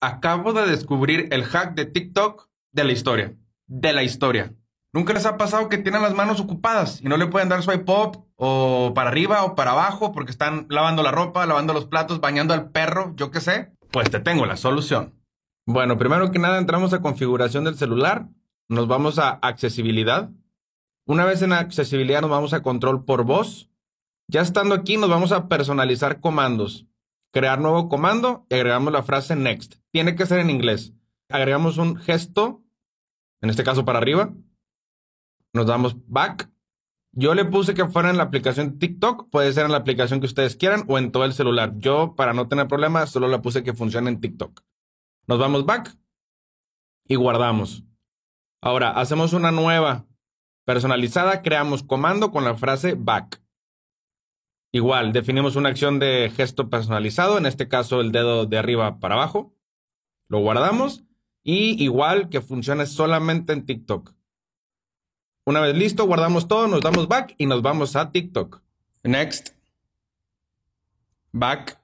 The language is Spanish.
Acabo de descubrir el hack de TikTok de la historia. De la historia. ¿Nunca les ha pasado que tienen las manos ocupadas y no le pueden dar swipe up o para arriba o para abajo porque están lavando la ropa, lavando los platos, bañando al perro, yo qué sé? Pues te tengo la solución. Bueno, primero que nada entramos a configuración del celular, nos vamos a accesibilidad. Una vez en accesibilidad nos vamos a control por voz. Ya estando aquí nos vamos a personalizar comandos crear nuevo comando y agregamos la frase next. Tiene que ser en inglés. Agregamos un gesto, en este caso para arriba. Nos damos back. Yo le puse que fuera en la aplicación TikTok, puede ser en la aplicación que ustedes quieran o en todo el celular. Yo, para no tener problemas, solo la puse que funcione en TikTok. Nos vamos back y guardamos. Ahora, hacemos una nueva personalizada, creamos comando con la frase back. Igual, definimos una acción de gesto personalizado, en este caso el dedo de arriba para abajo. Lo guardamos y igual que funcione solamente en TikTok. Una vez listo, guardamos todo, nos damos back y nos vamos a TikTok. Next. Back.